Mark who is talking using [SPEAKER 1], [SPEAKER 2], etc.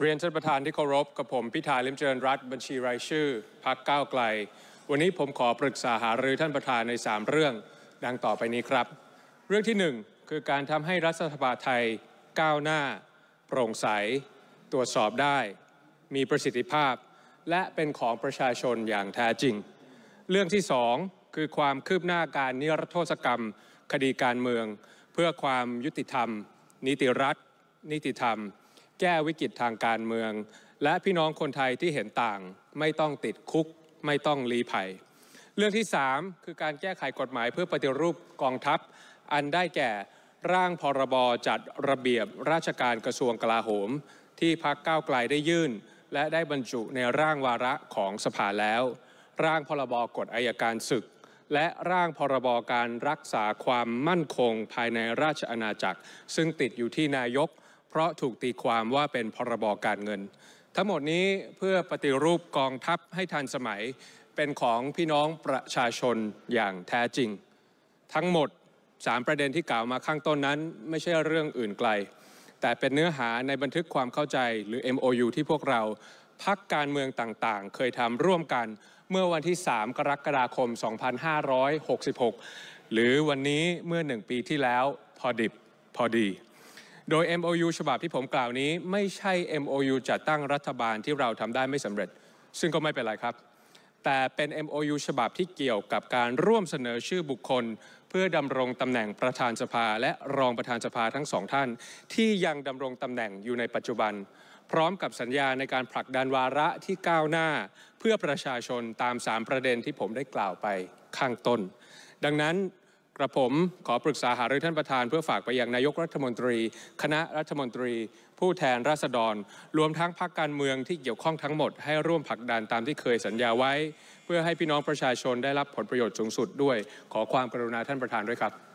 [SPEAKER 1] เรียนท่านประธานที่เคารพกับผมพิธาลิมเจริญรัฐบัญชีรายชื่อพักก้าวไกล วันนี้ผมขอปรึกษาหารือท่านประธานใน 3 เรื่อง ดังต่อไปนี้ครับ เรื่องที่ 1 คือการทำให้รัฐสภาไทยก้าวหน้า โปร่งใส ตรวจสอบได้ มีประสิทธิภาพ และเป็นของประชาชนอย่างแท้จริง เรื่องที่ 2 คือความคืบหน้าการนิรโทษกรรม คดีการเมือง เพื่อความยุติธรรม นิติรัฐ นิติธรรมแก้วิกฤตทางการเมือง และพี่น้องคนไทยที่เห็นต่าง ไม่ต้องติดคุกไม่ต้องรีภัย เรื่องที่ 3 คือการแก้ไขกฎหมายเพื่อปฏิรูปกองทัพ อันได้แก่ร่างพรบจัดระเบียบราชการกระทรวงกลาโหม ที่พักก้าวไกลได้ยื่น และได้บรรจุในร่างวาระของสภาแล้ว ร่างพรบกฎอายการศึก และร่างพรบการรักษาความมั่นคงภายในราชอาณาจักร ซึ่งติดอยู่ที่นายกเพราะถูกตีความว่าเป็นพรบการเงิน ทั้งหมดนี้เพื่อปฏิรูปกองทัพให้ทันสมัยเป็นของพี่น้องประชาชนอย่างแท้จริง ทั้งหมด 3 ประเด็นที่กล่าวมาข้างต้นนั้น ไม่ใช่เรื่องอื่นไกล แต่เป็นเนื้อหาในบันทึกความเข้าใจหรือ MOU ที่พวกเรา พักการเมืองต่างๆ เคยทำร่วมกันเมื่อวันที่ 3 กรกฎาคม 2566 หรือวันนี้เมื่อ 1 ปีที่แล้วพอดิบพอดีโดย MOU ฉบับที่ผมกล่าวนี้ไม่ใช่ MOU จัดตั้งรัฐบาลที่เราทำได้ไม่สำเร็จ ซึ่งก็ไม่เป็นไรครับ แต่เป็น MOU ฉบับที่เกี่ยวกับการร่วมเสนอชื่อบุคคล เพื่อดำรงตำแหน่งประธานสภาและรองประธานสภาทั้งสองท่าน ที่ยังดำรงตำแหน่งอยู่ในปัจจุบัน พร้อมกับสัญญาในการผลักดันวาระที่ก้าวหน้า เพื่อประชาชนตาม3ประเด็นที่ผมได้กล่าวไปข้างต้น ดังนั้นกระผมขอปรึกษาหารือท่านประธาน เพื่อฝากไปยังนายกรัฐมนตรี คณะรัฐมนตรี ผู้แทนราษฎร รวมทั้งพรรคการเมืองที่เกี่ยวข้องทั้งหมด ให้ร่วมผลักดันตามที่เคยสัญญาไว้ เพื่อให้พี่น้องประชาชนได้รับผลประโยชน์สูงสุด ด้วย ขอความกรุณาท่านประธานด้วยครับ